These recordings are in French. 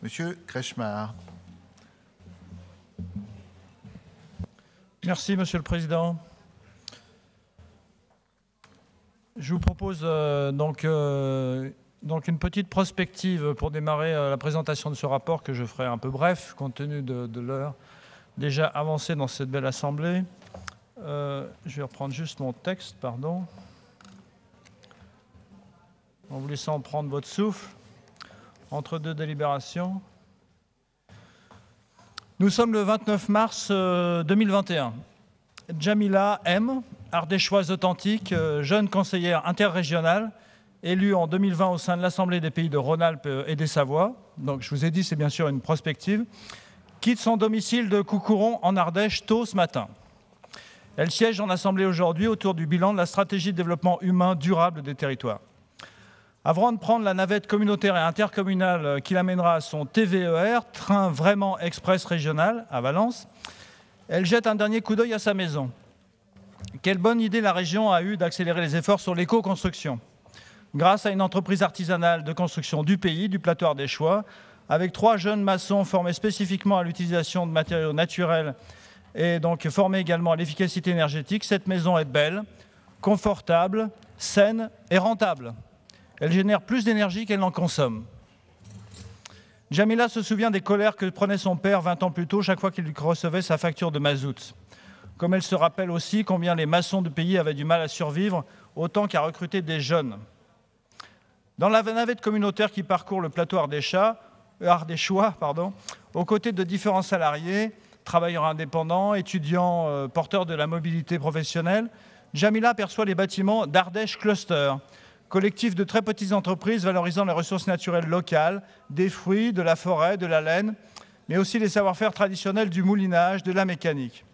Monsieur Kreschmar. Merci, Monsieur le Président. Je vous propose euh, euh, donc, une petite prospective pour démarrer euh, la présentation de ce rapport que je ferai un peu bref, compte tenu de l'heure déjà avancée dans cette belle assemblée. je vais reprendre juste mon texte, pardon. En vous laissant prendre votre souffle entre deux délibérations. Nous sommes le 29 mars 2021. Euh, Jamila M, ardéchoise authentique, euh, jeune conseillère interrégionale, élue en 2020 au sein de l'Assemblée des pays de Rhône-Alpes euh, et des Savoies. Donc je vous ai dit, c'est bien sûr une prospective. Quitte son domicile de Coucouron en Ardèche tôt ce matin. Elle siège en Assemblée aujourd'hui autour du bilan de la stratégie de développement humain durable des territoires. Avant de prendre la navette communautaire et intercommunale euh, qui l'amènera à son TVER, train vraiment express régional, à Valence, elle jette un dernier coup d'œil à sa maison. Quelle bonne idée la région a eue d'accélérer les efforts sur l'éco-construction. Grâce à une entreprise artisanale de construction du pays, du plateau des choix, avec trois jeunes maçons formés spécifiquement à l'utilisation de matériaux naturels et donc formés également à l'efficacité énergétique, cette maison est belle, confortable, saine et rentable. Elle génère plus d'énergie qu'elle n'en consomme. Jamila se souvient des colères que prenait son père 20 ans plus tôt chaque fois qu'il recevait sa facture de mazout. Comme elle se rappelle aussi combien les maçons du pays avaient du mal à survivre, autant qu'à recruter des jeunes. Dans la navette communautaire qui parcourt le plateau Ardécha, euh, Ardéchois, pardon, aux côtés de différents salariés, travailleurs indépendants, étudiants euh, porteurs de la mobilité professionnelle, Jamila perçoit les bâtiments d'Ardèche Cluster, collectif de très petites entreprises valorisant les ressources naturelles locales, des fruits, de la forêt, de la laine, mais aussi les savoir-faire traditionnels du moulinage, de la mécanique.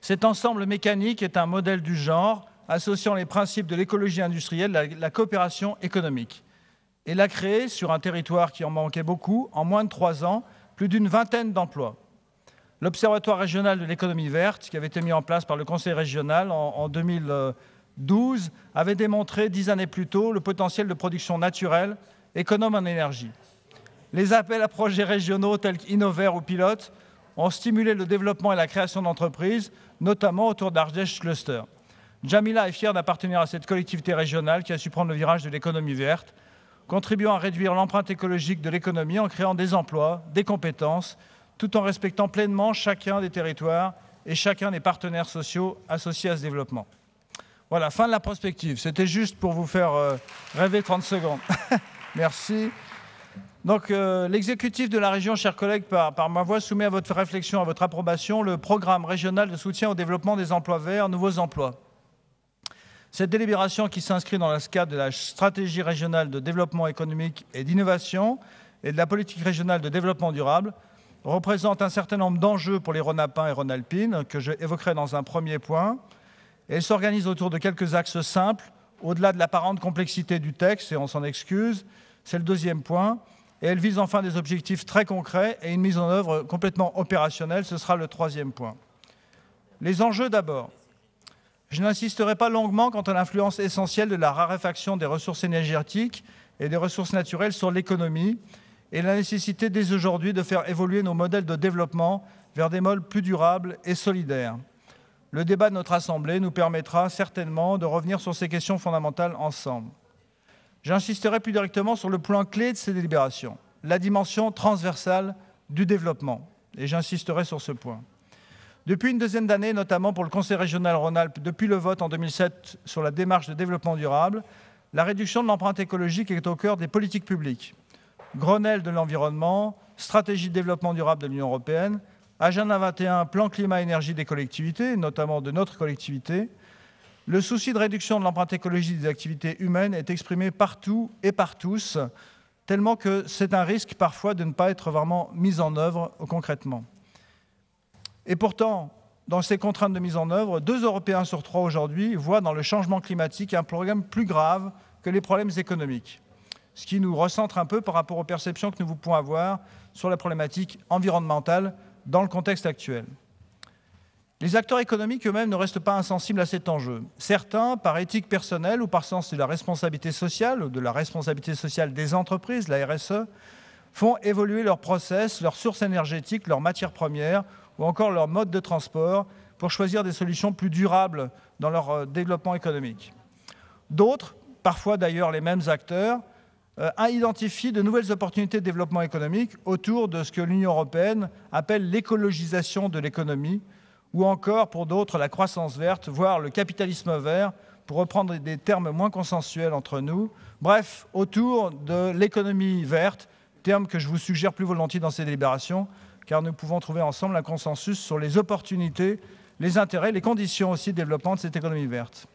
Cet ensemble mécanique est un modèle du genre associant les principes de l'écologie industrielle, la, coopération économique. Et l'a créé sur un territoire qui en manquait beaucoup, en moins de trois ans, plus d'une vingtaine d'emplois. L'Observatoire régional de l'économie verte, qui avait été mis en place par le Conseil régional en, en 2000, 12 avait démontré dix années plus tôt le potentiel de production naturelle, économe en énergie. Les appels à projets régionaux tels qu'Innover ou Pilote ont stimulé le développement et la création d'entreprises, notamment autour d'Ardèche Cluster. Jamila est fière d'appartenir à cette collectivité régionale qui a su prendre le virage de l'économie verte, contribuant à réduire l'empreinte écologique de l'économie en créant des emplois, des compétences, tout en respectant pleinement chacun des territoires et chacun des partenaires sociaux associés à ce développement. Voilà, fin de la prospective. C'était juste pour vous faire euh, rêver 30 secondes. Merci. Donc, euh, l'exécutif de la région, chers collègues, par, ma voix, soumet à votre réflexion, à votre approbation, le programme régional de soutien au développement des emplois verts, nouveaux emplois. Cette délibération qui s'inscrit dans la cadre de la stratégie régionale de développement économique et d'innovation et de la politique régionale de développement durable représente un certain nombre d'enjeux pour les Rhône-Alpins et Rhône-Alpines que j'évoquerai dans un premier point elle s'organise autour de quelques axes simples, au-delà de l'apparente complexité du texte, et on s'en excuse. C'est le deuxième point. Et elle vise enfin des objectifs très concrets et une mise en œuvre complètement opérationnelle, ce sera le troisième point. Les enjeux d'abord. Je n'insisterai pas longuement quant à l'influence essentielle de la raréfaction des ressources énergétiques et des ressources naturelles sur l'économie et la nécessité dès aujourd'hui de faire évoluer nos modèles de développement vers des modes plus durables et solidaires le débat de notre Assemblée nous permettra certainement de revenir sur ces questions fondamentales ensemble. J'insisterai plus directement sur le point clé de ces délibérations, la dimension transversale du développement, et j'insisterai sur ce point. Depuis une dizaine d'années, notamment pour le Conseil régional Rhône-Alpes, depuis le vote en 2007 sur la démarche de développement durable, la réduction de l'empreinte écologique est au cœur des politiques publiques. Grenelle de l'environnement, stratégie de développement durable de l'Union européenne, Agenda 21, plan climat-énergie des collectivités, notamment de notre collectivité, le souci de réduction de l'empreinte écologique des activités humaines est exprimé partout et par tous, tellement que c'est un risque parfois de ne pas être vraiment mis en œuvre concrètement. Et pourtant, dans ces contraintes de mise en œuvre, deux Européens sur trois aujourd'hui voient dans le changement climatique un problème plus grave que les problèmes économiques, ce qui nous recentre un peu par rapport aux perceptions que nous pouvons avoir sur la problématique environnementale dans le contexte actuel. Les acteurs économiques eux-mêmes ne restent pas insensibles à cet enjeu. Certains, par éthique personnelle ou par sens de la responsabilité sociale, ou de la responsabilité sociale des entreprises, la RSE, font évoluer leurs process, leurs sources énergétiques, leurs matières premières ou encore leurs modes de transport pour choisir des solutions plus durables dans leur euh, développement économique. D'autres, parfois d'ailleurs les mêmes acteurs, a euh, identifié de nouvelles opportunités de développement économique autour de ce que l'Union européenne appelle l'écologisation de l'économie, ou encore pour d'autres la croissance verte, voire le capitalisme vert, pour reprendre des termes moins consensuels entre nous. Bref, autour de l'économie verte, terme que je vous suggère plus volontiers dans ces délibérations, car nous pouvons trouver ensemble un consensus sur les opportunités, les intérêts, les conditions aussi de développement de cette économie verte.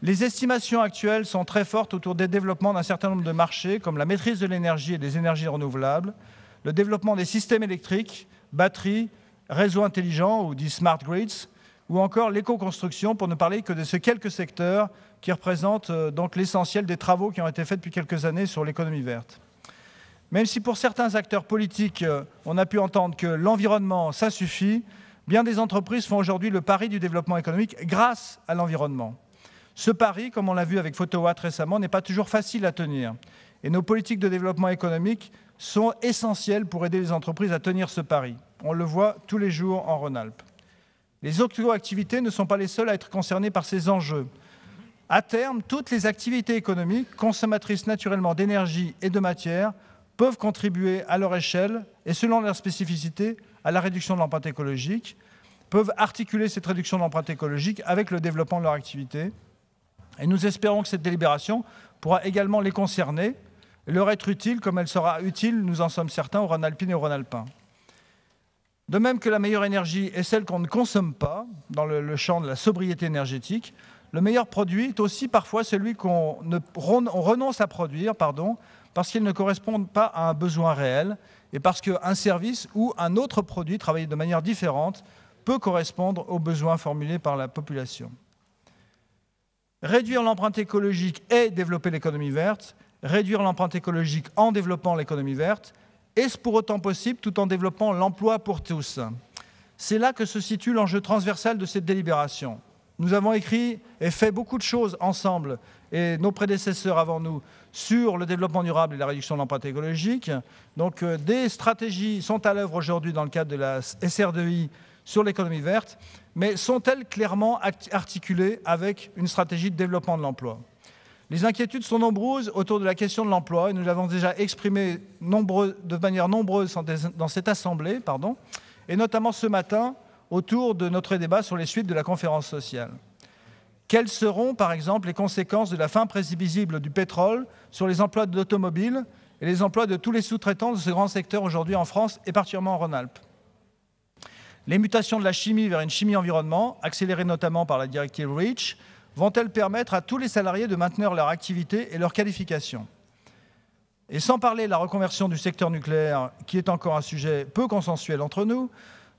Les estimations actuelles sont très fortes autour des développements d'un certain nombre de marchés, comme la maîtrise de l'énergie et des énergies renouvelables, le développement des systèmes électriques, batteries, réseaux intelligents ou dits smart grids, ou encore l'écoconstruction, construction pour ne parler que de ces quelques secteurs qui représentent euh, donc l'essentiel des travaux qui ont été faits depuis quelques années sur l'économie verte. Même si pour certains acteurs politiques, euh, on a pu entendre que l'environnement, ça suffit, bien des entreprises font aujourd'hui le pari du développement économique grâce à l'environnement. Ce pari, comme on l'a vu avec Photowatt récemment, n'est pas toujours facile à tenir. Et nos politiques de développement économique sont essentielles pour aider les entreprises à tenir ce pari. On le voit tous les jours en Rhône-Alpes. Les auto activités ne sont pas les seules à être concernées par ces enjeux. À terme, toutes les activités économiques, consommatrices naturellement d'énergie et de matière, peuvent contribuer à leur échelle et selon leur spécificité à la réduction de l'empreinte écologique, peuvent articuler cette réduction de l'empreinte écologique avec le développement de leur activité, et nous espérons que cette délibération pourra également les concerner, et leur être utile comme elle sera utile, nous en sommes certains, aux Rhône-Alpines et aux Rhône-Alpins. De même que la meilleure énergie est celle qu'on ne consomme pas dans le, champ de la sobriété énergétique, le meilleur produit est aussi parfois celui qu'on renonce à produire pardon, parce qu'il ne correspond pas à un besoin réel et parce qu'un service ou un autre produit travaillé de manière différente peut correspondre aux besoins formulés par la population réduire l'empreinte écologique et développer l'économie verte, réduire l'empreinte écologique en développant l'économie verte, est-ce pour autant possible tout en développant l'emploi pour tous C'est là que se situe l'enjeu transversal de cette délibération. Nous avons écrit et fait beaucoup de choses ensemble, et nos prédécesseurs avant nous, sur le développement durable et la réduction de l'empreinte écologique. Donc euh, des stratégies sont à l'œuvre aujourd'hui dans le cadre de la sr sur l'économie verte mais sont-elles clairement articulées avec une stratégie de développement de l'emploi Les inquiétudes sont nombreuses autour de la question de l'emploi, et nous l'avons déjà exprimée de manière nombreuse dans cette Assemblée, pardon, et notamment ce matin, autour de notre débat sur les suites de la conférence sociale. Quelles seront, par exemple, les conséquences de la fin prévisible du pétrole sur les emplois de l'automobile et les emplois de tous les sous-traitants de ce grand secteur aujourd'hui en France et particulièrement en Rhône-Alpes les mutations de la chimie vers une chimie environnement, accélérées notamment par la directive REACH, vont-elles permettre à tous les salariés de maintenir leur activité et leur qualification Et sans parler de la reconversion du secteur nucléaire, qui est encore un sujet peu consensuel entre nous,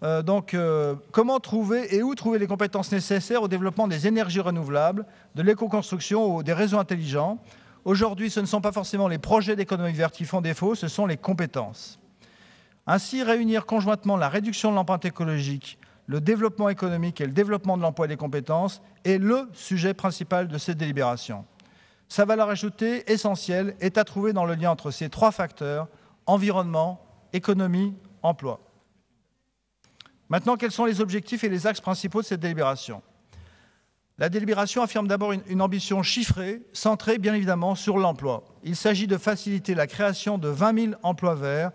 euh, donc euh, comment trouver et où trouver les compétences nécessaires au développement des énergies renouvelables, de l'éco-construction ou des réseaux intelligents Aujourd'hui, ce ne sont pas forcément les projets d'économie verte qui font défaut, ce sont les compétences. Ainsi, réunir conjointement la réduction de l'empreinte écologique, le développement économique et le développement de l'emploi et des compétences est le sujet principal de cette délibération. Sa valeur ajoutée essentielle est à trouver dans le lien entre ces trois facteurs, environnement, économie, emploi. Maintenant, quels sont les objectifs et les axes principaux de cette délibération La délibération affirme d'abord une, une, ambition chiffrée, centrée bien évidemment sur l'emploi. Il s'agit de faciliter la création de 20 000 emplois verts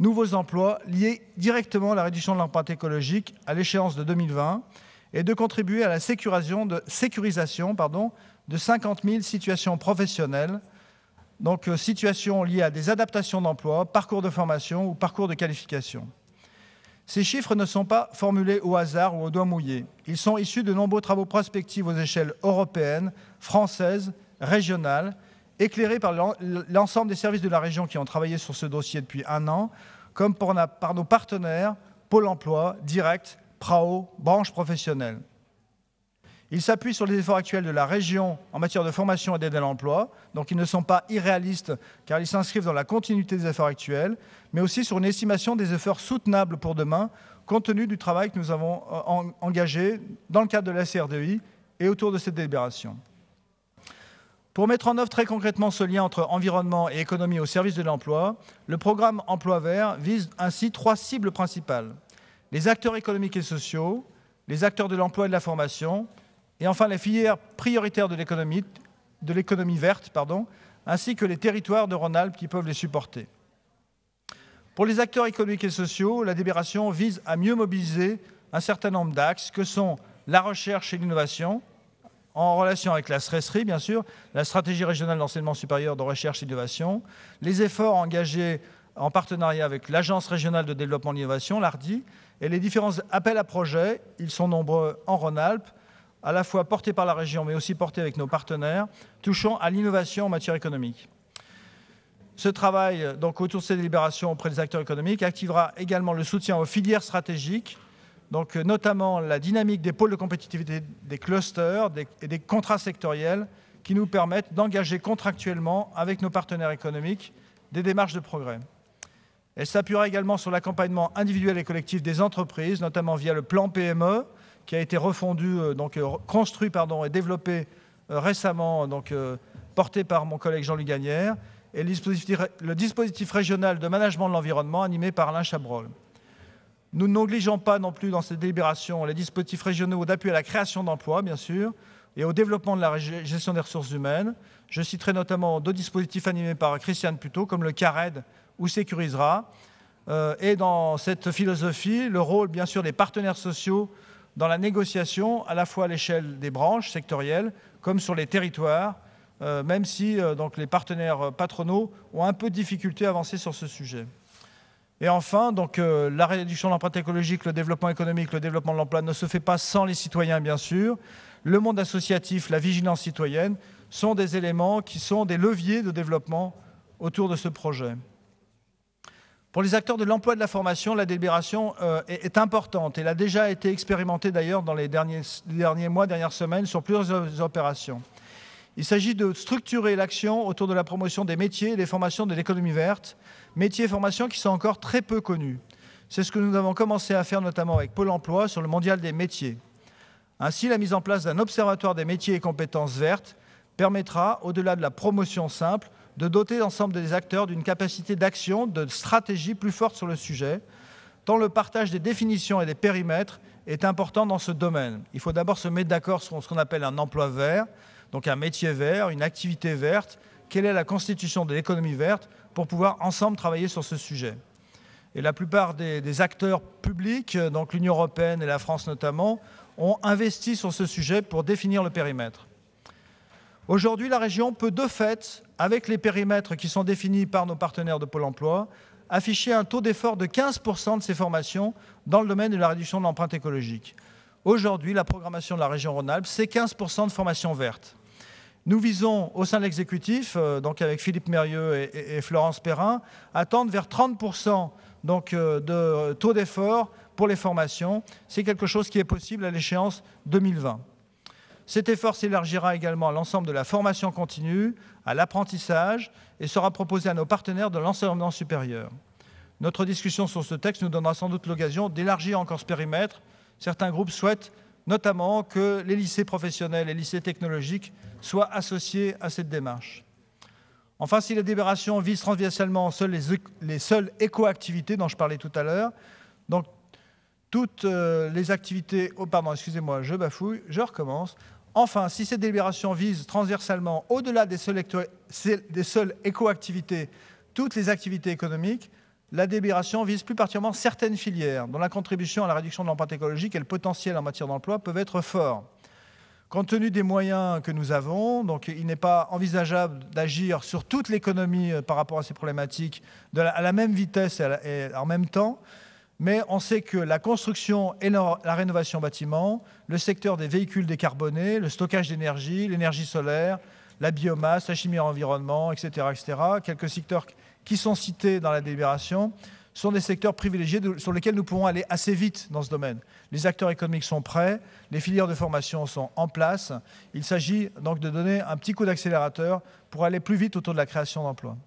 nouveaux emplois liés directement à la réduction de l'empreinte écologique à l'échéance de 2020 et de contribuer à la sécurisation de, sécurisation, 50 000 situations professionnelles, donc euh, situations liées à des adaptations d'emploi, parcours de formation ou parcours de qualification. Ces chiffres ne sont pas formulés au hasard ou au doigt mouillé. Ils sont issus de nombreux travaux prospectifs aux échelles européennes, françaises, régionales éclairé par l'ensemble des services de la région qui ont travaillé sur ce dossier depuis un an, comme par nos partenaires Pôle emploi, Direct, Prao, branche professionnelle. Ils s'appuient sur les efforts actuels de la région en matière de formation et d'aide à l'emploi, donc ils ne sont pas irréalistes car ils s'inscrivent dans la continuité des efforts actuels, mais aussi sur une estimation des efforts soutenables pour demain, compte tenu du travail que nous avons euh, engagé dans le cadre de la CRDI et autour de cette délibération. Pour mettre en œuvre très concrètement ce lien entre environnement et économie au service de l'emploi, le programme Emploi vert vise ainsi trois cibles principales. Les acteurs économiques et sociaux, les acteurs de l'emploi et de la formation, et enfin les filières prioritaires de l'économie, verte, ainsi que les territoires de Rhône-Alpes qui peuvent les supporter. Pour les acteurs économiques et sociaux, la délibération vise à mieux mobiliser un certain nombre d'axes que sont la recherche et l'innovation, en relation avec la stresserie, bien sûr, la stratégie régionale d'enseignement supérieur de recherche et d'innovation, les efforts engagés en partenariat avec l'Agence régionale de développement de l'innovation, l'ARDI, et les différents appels à projets, ils sont nombreux en Rhône-Alpes, à la fois portés par la région, mais aussi portés avec nos partenaires, touchant à l'innovation en matière économique. Ce travail, donc autour de ces délibérations auprès des acteurs économiques, activera également le soutien aux filières stratégiques donc euh, notamment la dynamique des pôles de compétitivité des clusters et des contrats sectoriels qui nous permettent d'engager contractuellement avec nos partenaires économiques des démarches de progrès. Elle s'appuiera également sur l'accompagnement individuel et collectif des entreprises, notamment via le plan PME, qui a été refondu, euh, donc euh, construit et développé récemment, donc porté par mon collègue Jean-Luc Gagnère, et le dispositif, le dispositif, régional de management de l'environnement animé par Alain Chabrol. Nous ne pas non plus dans ces délibérations les dispositifs régionaux d'appui à la création d'emplois, bien sûr, et au développement de la gestion des ressources humaines. Je citerai notamment deux dispositifs animés par Christiane Puteau, comme le CARED ou Sécurisera. Euh, et dans cette philosophie, le rôle, bien sûr, des partenaires sociaux dans la négociation, à la fois à l'échelle des branches sectorielles, comme sur les territoires, euh, même si euh, donc, les partenaires patronaux ont un peu de difficulté à avancer sur ce sujet. Et enfin, donc, euh, la réduction de l'empreinte écologique, le développement économique, le développement de l'emploi ne se fait pas sans les citoyens, bien sûr. Le monde associatif, la vigilance citoyenne sont des éléments qui sont des leviers de développement autour de ce projet. Pour les acteurs de l'emploi et de la formation, la délibération euh, est, importante. Elle a déjà été expérimentée d'ailleurs dans les derniers, les derniers mois, dernières semaines, sur plusieurs opérations. Il s'agit de structurer l'action autour de la promotion des métiers et des formations de l'économie verte, métiers et formations qui sont encore très peu connus. C'est ce que nous avons commencé à faire notamment avec Pôle emploi sur le mondial des métiers. Ainsi, la mise en place d'un observatoire des métiers et compétences vertes permettra, au-delà de la promotion simple, de doter l'ensemble des acteurs d'une capacité d'action, de stratégie plus forte sur le sujet, tant le partage des définitions et des périmètres est important dans ce domaine. Il faut d'abord se mettre d'accord sur ce qu'on appelle un emploi vert, donc un métier vert, une activité verte, quelle est la constitution de l'économie verte pour pouvoir ensemble travailler sur ce sujet. Et la plupart des, acteurs publics, euh, donc l'Union européenne et la France notamment, ont investi sur ce sujet pour définir le périmètre. Aujourd'hui, la région peut de fait, avec les périmètres qui sont définis par nos partenaires de Pôle emploi, afficher un taux d'effort de 15% de ses formations dans le domaine de la réduction de l'empreinte écologique. Aujourd'hui, la programmation de la région Rhône-Alpes, c'est 15% de formations vertes. Nous visons au sein de l'exécutif, euh, donc avec Philippe Mérieux et, Florence Perrin, attendre vers 30% donc, euh, de taux d'effort pour les formations. C'est quelque chose qui est possible à l'échéance 2020. Cet effort s'élargira également à l'ensemble de la formation continue, à l'apprentissage et sera proposé à nos partenaires de l'enseignement supérieur. Notre discussion sur ce texte nous donnera sans doute l'occasion d'élargir encore ce périmètre. Certains groupes souhaitent notamment que les lycées professionnels et les lycées technologiques soient associés à cette démarche. Enfin, si la délibération vise transversalement les, seules écoactivités activités dont je parlais tout à l'heure, donc toutes euh, les activités... Oh, pardon, excusez-moi, je bafouille, je recommence. Enfin, si cette délibération vise transversalement, au-delà des seules, des seules éco toutes les activités économiques, la délibération vise plus particulièrement certaines filières dont la contribution à la réduction de l'empreinte écologique et le potentiel en matière d'emploi peuvent être forts. Compte tenu des moyens que nous avons, donc il n'est pas envisageable d'agir sur toute l'économie euh, par rapport à ces problématiques à la même vitesse et, en même temps, mais on sait que la construction et la, rénovation bâtiment, le secteur des véhicules décarbonés, le stockage d'énergie, l'énergie solaire, la biomasse, la chimie environnement, etc., etc., quelques secteurs qui sont cités dans la délibération sont des secteurs privilégiés sur lesquels nous pourrons aller assez vite dans ce domaine. Les acteurs économiques sont prêts, les filières de formation sont en place. Il s'agit donc de donner un petit coup d'accélérateur pour aller plus vite autour de la création d'emplois.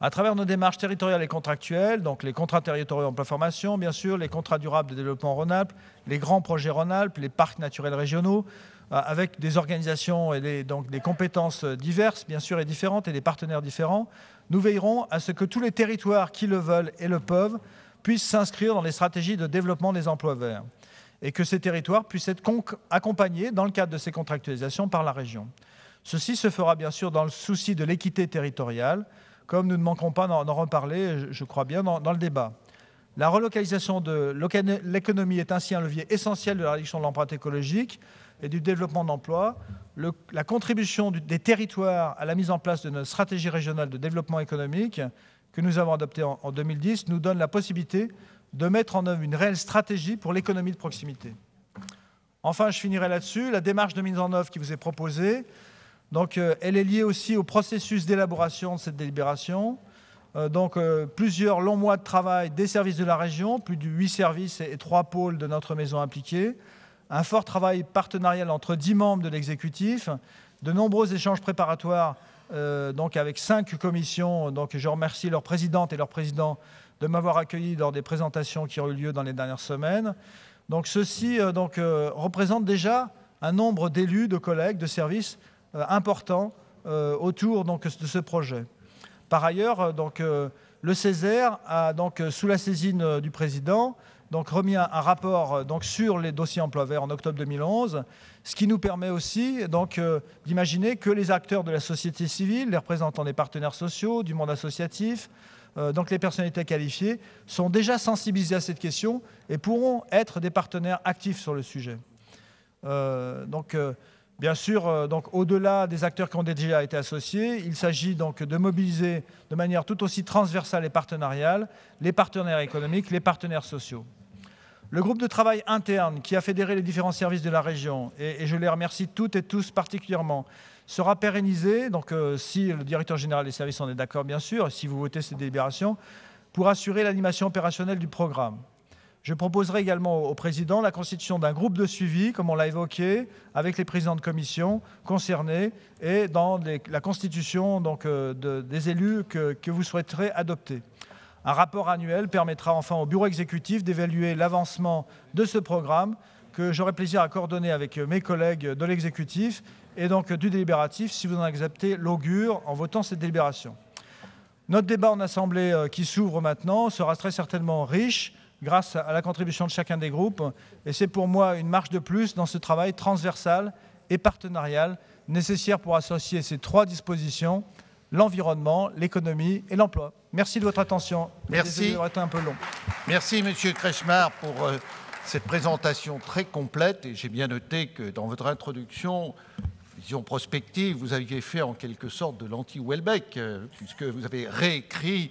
À travers nos démarches territoriales et contractuelles, donc les contrats territoriaux en formation, bien sûr, les contrats durables de développement Rhône-Alpes, les grands projets Rhône-Alpes, les parcs naturels régionaux, euh, avec des organisations et donc des compétences diverses, bien sûr, et différentes, et des partenaires différents, nous veillerons à ce que tous les territoires qui le veulent et le peuvent puissent s'inscrire dans les stratégies de développement des emplois verts et que ces territoires puissent être accompagnés dans le cadre de ces contractualisations par la région. Ceci se fera bien sûr dans le souci de l'équité territoriale, comme nous ne manquerons pas d'en reparler, je crois bien, dans, dans le débat. La relocalisation de l'économie est ainsi un levier essentiel de la réduction de l'empreinte écologique et du développement d'emplois, la contribution des territoires à la mise en place de notre stratégie régionale de développement économique que nous avons adoptée en, 2010 nous donne la possibilité de mettre en œuvre une réelle stratégie pour l'économie de proximité. Enfin, je finirai là-dessus. La démarche de mise en œuvre qui vous est proposée, donc, euh, elle est liée aussi au processus d'élaboration de cette délibération. Euh, donc, euh, plusieurs longs mois de travail des services de la région, plus de huit services et trois pôles de notre maison impliqués, un fort travail partenarial entre dix membres de l'exécutif, de nombreux échanges préparatoires euh, donc avec cinq commissions. Donc je remercie leur présidente et leur président de m'avoir accueilli lors des présentations qui ont eu lieu dans les dernières semaines. Donc ceci euh, donc, euh, représente déjà un nombre d'élus, de collègues, de services importants autour donc, de ce projet. Par ailleurs, donc, le Césaire a donc, sous la saisine du président, donc remis un, rapport euh, donc, sur les dossiers emploi vert en octobre 2011, ce qui nous permet aussi donc euh, d'imaginer que les acteurs de la société civile, les représentants des partenaires sociaux, du monde associatif, euh, donc les personnalités qualifiées, sont déjà sensibilisés à cette question et pourront être des partenaires actifs sur le sujet. donc, Bien sûr, donc au-delà des acteurs qui ont déjà été associés, il s'agit donc de mobiliser de manière tout aussi transversale et partenariale les partenaires économiques, les partenaires sociaux. Le groupe de travail interne qui a fédéré les différents services de la région, et, je les remercie toutes et tous particulièrement, sera pérennisé, donc euh, si le directeur général des services en est d'accord bien sûr, si vous votez cette délibération, pour assurer l'animation opérationnelle du programme. Je proposerai également au président la constitution d'un groupe de suivi, comme on l'a évoqué, avec les présidents de commission concernés et dans la constitution donc, euh, des élus que vous souhaiterez adopter. Un rapport annuel permettra enfin au bureau exécutif d'évaluer l'avancement de ce programme que j'aurai plaisir à coordonner avec mes collègues de l'exécutif et donc du délibératif si vous en acceptez l'augure en votant cette délibération. Notre débat en Assemblée euh, qui s'ouvre maintenant sera très certainement riche grâce à la contribution de chacun des groupes et c'est pour moi une marche de plus dans ce travail transversal et partenarial nécessaire pour associer ces trois dispositions l'environnement, l'économie et l'emploi. Merci de votre attention. Merci. Désolé, été un peu long. Merci, Monsieur Kreshmar, pour euh, cette présentation très complète. Et j'ai bien noté que dans votre introduction, vision prospective, vous aviez fait en quelque sorte de l'anti-Welbeck, euh, puisque vous avez réécrit